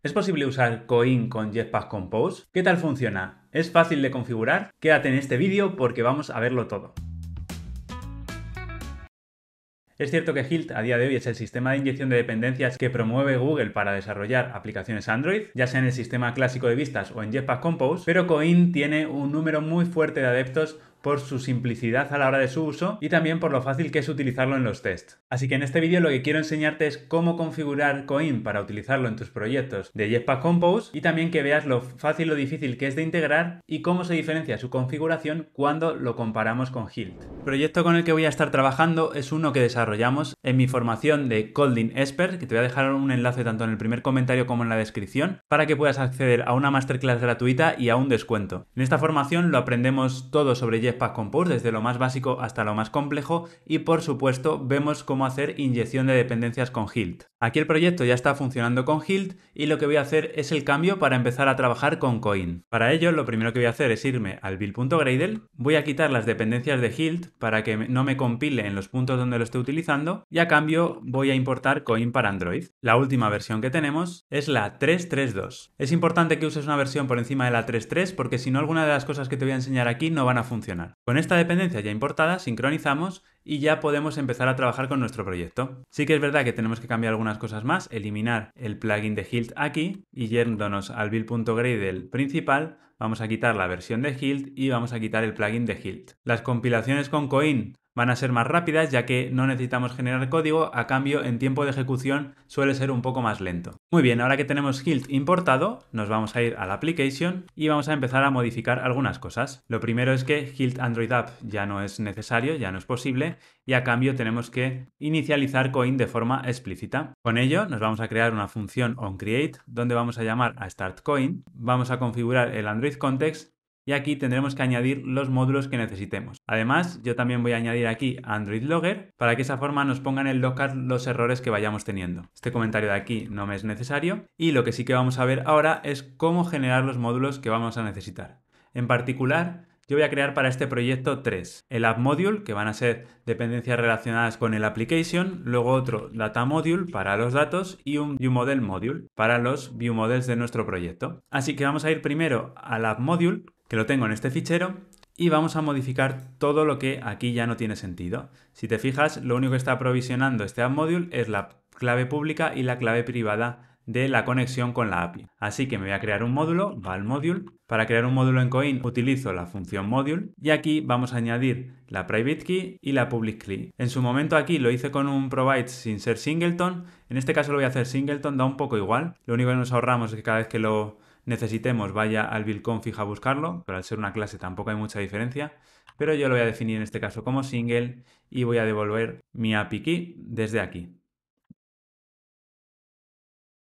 ¿Es posible usar Coin con Jetpack Compose? ¿Qué tal funciona? ¿Es fácil de configurar? Quédate en este vídeo porque vamos a verlo todo. Es cierto que Hilt a día de hoy es el sistema de inyección de dependencias que promueve Google para desarrollar aplicaciones Android, ya sea en el sistema clásico de vistas o en Jetpack Compose, pero Coin tiene un número muy fuerte de adeptos por su simplicidad a la hora de su uso y también por lo fácil que es utilizarlo en los test. Así que en este vídeo lo que quiero enseñarte es cómo configurar Coin para utilizarlo en tus proyectos de Jetpack Compose y también que veas lo fácil, o difícil que es de integrar y cómo se diferencia su configuración cuando lo comparamos con Hilt. El proyecto con el que voy a estar trabajando es uno que desarrollamos en mi formación de Colding Expert, que te voy a dejar un enlace tanto en el primer comentario como en la descripción, para que puedas acceder a una masterclass gratuita y a un descuento. En esta formación lo aprendemos todo sobre Jetpack Pack Compose desde lo más básico hasta lo más complejo y por supuesto vemos cómo hacer inyección de dependencias con Hilt. Aquí el proyecto ya está funcionando con Hilt y lo que voy a hacer es el cambio para empezar a trabajar con Coin. Para ello lo primero que voy a hacer es irme al build.gradle, voy a quitar las dependencias de Hilt para que no me compile en los puntos donde lo esté utilizando y a cambio voy a importar Coin para Android. La última versión que tenemos es la 3.3.2. Es importante que uses una versión por encima de la 3.3 porque si no alguna de las cosas que te voy a enseñar aquí no van a funcionar. Con esta dependencia ya importada sincronizamos y ya podemos empezar a trabajar con nuestro proyecto. Sí que es verdad que tenemos que cambiar algunas cosas más, eliminar el plugin de Hilt aquí y yéndonos al build.gradle principal, vamos a quitar la versión de Hilt y vamos a quitar el plugin de Hilt. Las compilaciones con Coin van a ser más rápidas ya que no necesitamos generar código, a cambio en tiempo de ejecución suele ser un poco más lento. Muy bien, ahora que tenemos Hilt importado, nos vamos a ir a la application y vamos a empezar a modificar algunas cosas. Lo primero es que Hilt Android App ya no es necesario, ya no es posible, y a cambio tenemos que inicializar coin de forma explícita. Con ello nos vamos a crear una función onCreate donde vamos a llamar a startCoin, vamos a configurar el Android Context y aquí tendremos que añadir los módulos que necesitemos. Además, yo también voy a añadir aquí Android Logger para que esa forma nos pongan en el logar los errores que vayamos teniendo. Este comentario de aquí no me es necesario y lo que sí que vamos a ver ahora es cómo generar los módulos que vamos a necesitar. En particular, yo voy a crear para este proyecto tres. El App Module, que van a ser dependencias relacionadas con el application, luego otro Data Module para los datos y un View Model Module para los View Models de nuestro proyecto. Así que vamos a ir primero al App Module, que lo tengo en este fichero, y vamos a modificar todo lo que aquí ya no tiene sentido. Si te fijas, lo único que está provisionando este App Module es la clave pública y la clave privada de la conexión con la API. Así que me voy a crear un módulo, val module. Para crear un módulo en Coin utilizo la función module y aquí vamos a añadir la private key y la public key. En su momento aquí lo hice con un provide sin ser singleton. En este caso lo voy a hacer singleton, da un poco igual. Lo único que nos ahorramos es que cada vez que lo necesitemos vaya al BuildConfig a buscarlo, pero al ser una clase tampoco hay mucha diferencia pero yo lo voy a definir en este caso como single y voy a devolver mi API key desde aquí.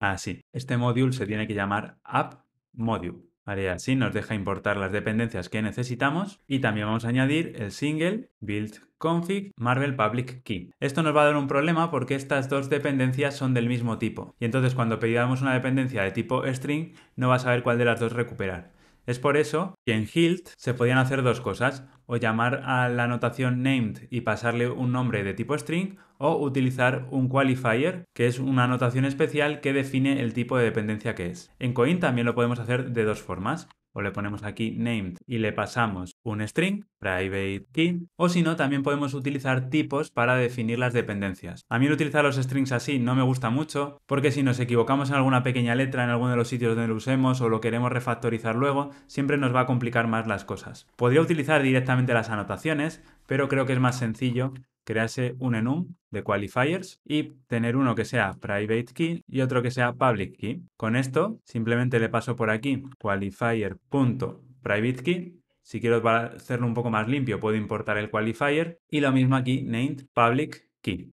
Así. Ah, este módulo se tiene que llamar appModule, module. así nos deja importar las dependencias que necesitamos y también vamos a añadir el single build config Marvel Public Key. Esto nos va a dar un problema porque estas dos dependencias son del mismo tipo y entonces cuando pedíamos una dependencia de tipo string no va a saber cuál de las dos recuperar. Es por eso que en Hilt se podían hacer dos cosas, o llamar a la anotación named y pasarle un nombre de tipo string, o utilizar un qualifier, que es una anotación especial que define el tipo de dependencia que es. En Coin también lo podemos hacer de dos formas o le ponemos aquí named y le pasamos un string, private key, o si no, también podemos utilizar tipos para definir las dependencias. A mí el utilizar los strings así no me gusta mucho, porque si nos equivocamos en alguna pequeña letra en alguno de los sitios donde lo usemos o lo queremos refactorizar luego, siempre nos va a complicar más las cosas. Podría utilizar directamente las anotaciones, pero creo que es más sencillo crearse un enum de qualifiers y tener uno que sea private key y otro que sea public key. Con esto simplemente le paso por aquí qualifier.private key. Si quiero hacerlo un poco más limpio, puedo importar el qualifier y lo mismo aquí named public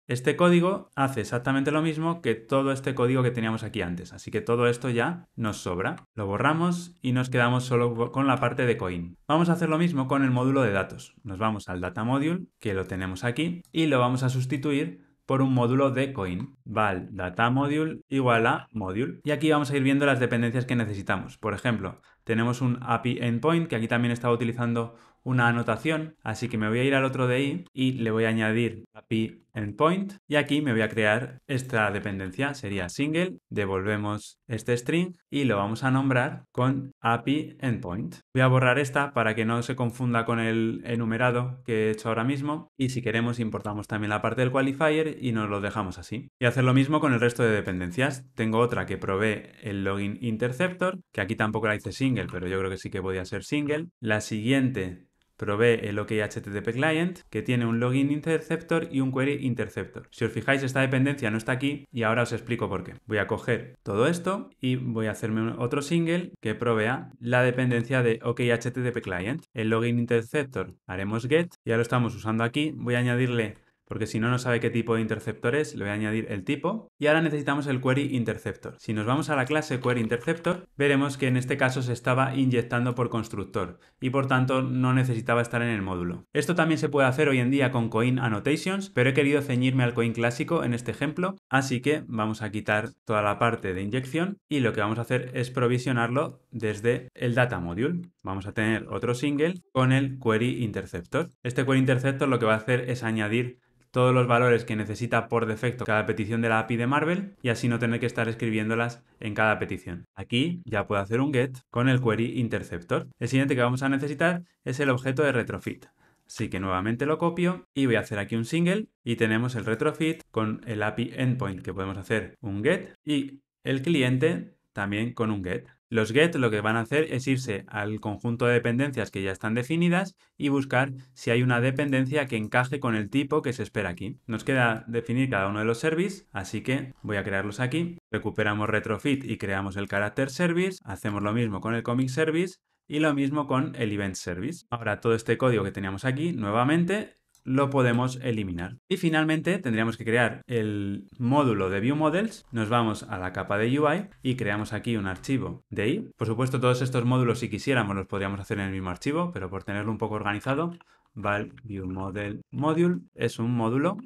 este código hace exactamente lo mismo que todo este código que teníamos aquí antes, así que todo esto ya nos sobra. Lo borramos y nos quedamos solo con la parte de coin. Vamos a hacer lo mismo con el módulo de datos. Nos vamos al data module, que lo tenemos aquí, y lo vamos a sustituir por un módulo de coin. Val data module igual a module. Y aquí vamos a ir viendo las dependencias que necesitamos. Por ejemplo, tenemos un API endpoint que aquí también estaba utilizando una anotación, así que me voy a ir al otro DI y le voy a añadir API endpoint y aquí me voy a crear esta dependencia, sería single, devolvemos este string y lo vamos a nombrar con API endpoint. Voy a borrar esta para que no se confunda con el enumerado que he hecho ahora mismo y si queremos importamos también la parte del qualifier y nos lo dejamos así. Y hacer lo mismo con el resto de dependencias. Tengo otra que provee el login interceptor, que aquí tampoco la hice single, pero yo creo que sí que podía ser single. La siguiente provee el OK client, que tiene un login interceptor y un query interceptor. Si os fijáis, esta dependencia no está aquí y ahora os explico por qué. Voy a coger todo esto y voy a hacerme otro single que provea la dependencia de OK client. El login interceptor haremos get, ya lo estamos usando aquí. Voy a añadirle porque si no, no sabe qué tipo de interceptor es, le voy a añadir el tipo. Y ahora necesitamos el query interceptor. Si nos vamos a la clase query interceptor, veremos que en este caso se estaba inyectando por constructor y por tanto no necesitaba estar en el módulo. Esto también se puede hacer hoy en día con coin annotations, pero he querido ceñirme al coin clásico en este ejemplo, así que vamos a quitar toda la parte de inyección y lo que vamos a hacer es provisionarlo desde el data module. Vamos a tener otro single con el query interceptor. Este query interceptor lo que va a hacer es añadir todos los valores que necesita por defecto cada petición de la API de Marvel y así no tener que estar escribiéndolas en cada petición. Aquí ya puedo hacer un get con el query interceptor. El siguiente que vamos a necesitar es el objeto de retrofit. Así que nuevamente lo copio y voy a hacer aquí un single y tenemos el retrofit con el API endpoint que podemos hacer un get y el cliente también con un get. Los get lo que van a hacer es irse al conjunto de dependencias que ya están definidas y buscar si hay una dependencia que encaje con el tipo que se espera aquí. Nos queda definir cada uno de los service, así que voy a crearlos aquí. Recuperamos retrofit y creamos el carácter service. Hacemos lo mismo con el comic service y lo mismo con el event service. Ahora todo este código que teníamos aquí nuevamente lo podemos eliminar. Y finalmente tendríamos que crear el módulo de ViewModels, Nos vamos a la capa de UI y creamos aquí un archivo de I. Por supuesto, todos estos módulos, si quisiéramos, los podríamos hacer en el mismo archivo, pero por tenerlo un poco organizado, va View Model Module es un módulo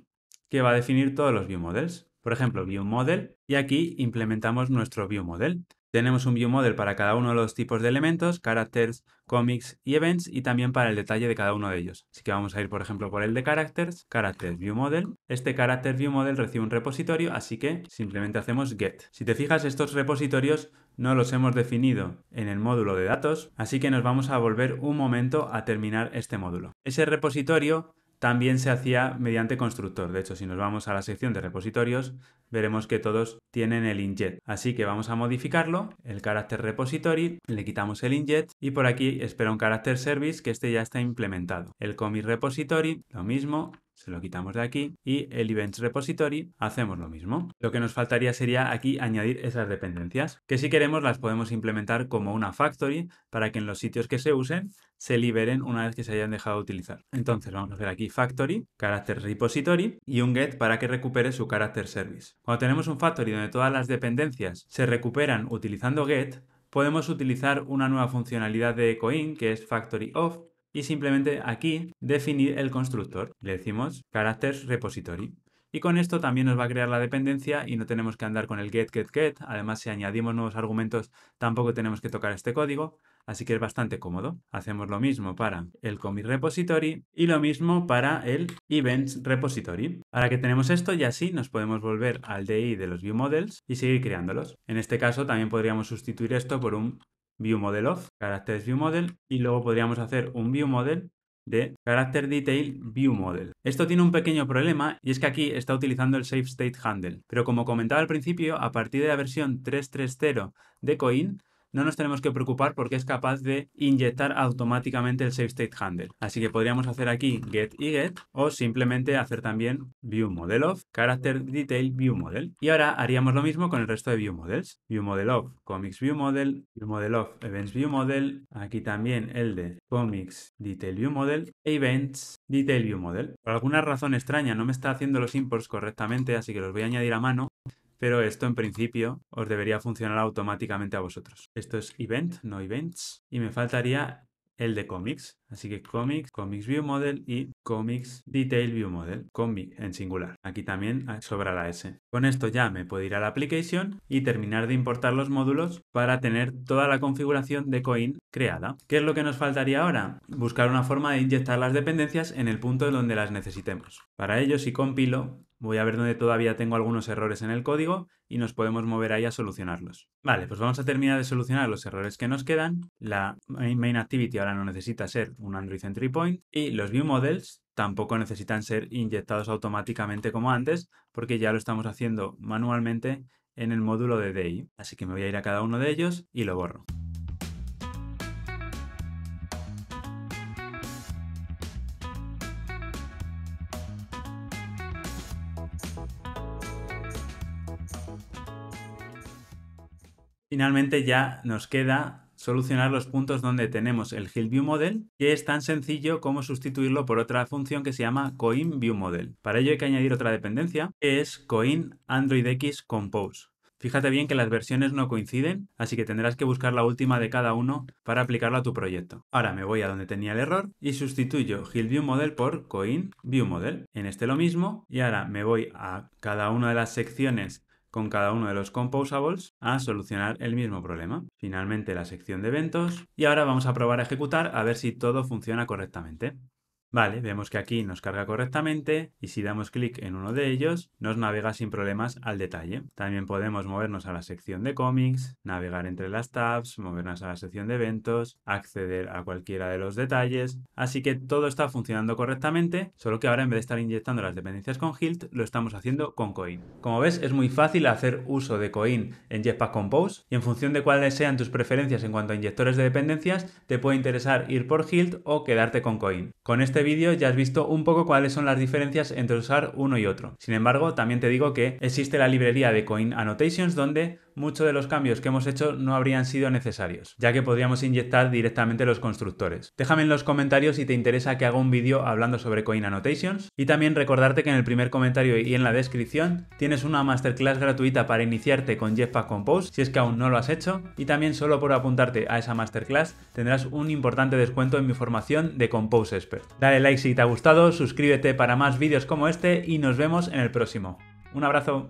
que va a definir todos los ViewModels por ejemplo, ViewModel, y aquí implementamos nuestro ViewModel. Tenemos un ViewModel Model para cada uno de los tipos de elementos, Characters, Comics y Events, y también para el detalle de cada uno de ellos. Así que vamos a ir, por ejemplo, por el de Characters, Characters View Model. Este Character View Model recibe un repositorio, así que simplemente hacemos Get. Si te fijas, estos repositorios no los hemos definido en el módulo de datos, así que nos vamos a volver un momento a terminar este módulo. Ese repositorio también se hacía mediante constructor. De hecho, si nos vamos a la sección de repositorios, veremos que todos tienen el injet. Así que vamos a modificarlo, el carácter repository, le quitamos el injet y por aquí espera un carácter service que este ya está implementado. El commit repository, lo mismo, se lo quitamos de aquí y el events repository hacemos lo mismo. Lo que nos faltaría sería aquí añadir esas dependencias, que si queremos las podemos implementar como una factory para que en los sitios que se usen se liberen una vez que se hayan dejado de utilizar. Entonces vamos a ver aquí factory, carácter repository y un get para que recupere su carácter service. Cuando tenemos un factory donde todas las dependencias se recuperan utilizando get, podemos utilizar una nueva funcionalidad de Ecoin que es factory off y simplemente aquí definir el constructor. Le decimos characters repository. Y con esto también nos va a crear la dependencia y no tenemos que andar con el get, get, get. Además, si añadimos nuevos argumentos, tampoco tenemos que tocar este código, así que es bastante cómodo. Hacemos lo mismo para el commit repository y lo mismo para el events repository. Ahora que tenemos esto, ya sí nos podemos volver al DI de los view models y seguir creándolos. En este caso, también podríamos sustituir esto por un ViewModelOf of, y luego podríamos hacer un viewModel de CharacterDetailViewModel. detail view model. Esto tiene un pequeño problema y es que aquí está utilizando el save state handle, pero como comentaba al principio, a partir de la versión 3.3.0 de coin no nos tenemos que preocupar porque es capaz de inyectar automáticamente el save state handle. Así que podríamos hacer aquí get y get o simplemente hacer también view model of character detail view model. Y ahora haríamos lo mismo con el resto de view models. View model of comics view model, view model of events view model, aquí también el de comics detail view model, events detail view model. Por alguna razón extraña no me está haciendo los imports correctamente, así que los voy a añadir a mano pero esto en principio os debería funcionar automáticamente a vosotros. Esto es event, no events, y me faltaría el de comics. Así que comics, comics view model y comics detail view model, comic en singular. Aquí también sobra la S. Con esto ya me puedo ir a la application y terminar de importar los módulos para tener toda la configuración de coin creada. ¿Qué es lo que nos faltaría ahora? Buscar una forma de inyectar las dependencias en el punto donde las necesitemos. Para ello, si compilo, Voy a ver dónde todavía tengo algunos errores en el código y nos podemos mover ahí a solucionarlos. Vale, pues vamos a terminar de solucionar los errores que nos quedan. La main activity ahora no necesita ser un Android Entry Point y los view models tampoco necesitan ser inyectados automáticamente como antes porque ya lo estamos haciendo manualmente en el módulo de DI. Así que me voy a ir a cada uno de ellos y lo borro. Finalmente ya nos queda solucionar los puntos donde tenemos el HillViewModel que es tan sencillo como sustituirlo por otra función que se llama CoinViewModel. Para ello hay que añadir otra dependencia, que es CoinAndroidXCompose. Fíjate bien que las versiones no coinciden, así que tendrás que buscar la última de cada uno para aplicarlo a tu proyecto. Ahora me voy a donde tenía el error y sustituyo HillViewModel por CoinViewModel. En este lo mismo y ahora me voy a cada una de las secciones con cada uno de los composables a solucionar el mismo problema. Finalmente la sección de eventos y ahora vamos a probar a ejecutar a ver si todo funciona correctamente. Vale, vemos que aquí nos carga correctamente y si damos clic en uno de ellos, nos navega sin problemas al detalle. También podemos movernos a la sección de cómics, navegar entre las tabs, movernos a la sección de eventos, acceder a cualquiera de los detalles. Así que todo está funcionando correctamente, solo que ahora en vez de estar inyectando las dependencias con Hilt, lo estamos haciendo con Coin. Como ves, es muy fácil hacer uso de Coin en Jetpack Compose y en función de cuáles sean tus preferencias en cuanto a inyectores de dependencias, te puede interesar ir por Hilt o quedarte con Coin. Con este vídeo ya has visto un poco cuáles son las diferencias entre usar uno y otro. Sin embargo, también te digo que existe la librería de Coin Annotations donde muchos de los cambios que hemos hecho no habrían sido necesarios, ya que podríamos inyectar directamente los constructores. Déjame en los comentarios si te interesa que haga un vídeo hablando sobre Coin Annotations y también recordarte que en el primer comentario y en la descripción tienes una masterclass gratuita para iniciarte con Jetpack Compose si es que aún no lo has hecho y también solo por apuntarte a esa masterclass tendrás un importante descuento en mi formación de Compose Expert. Dale like si te ha gustado, suscríbete para más vídeos como este y nos vemos en el próximo. Un abrazo.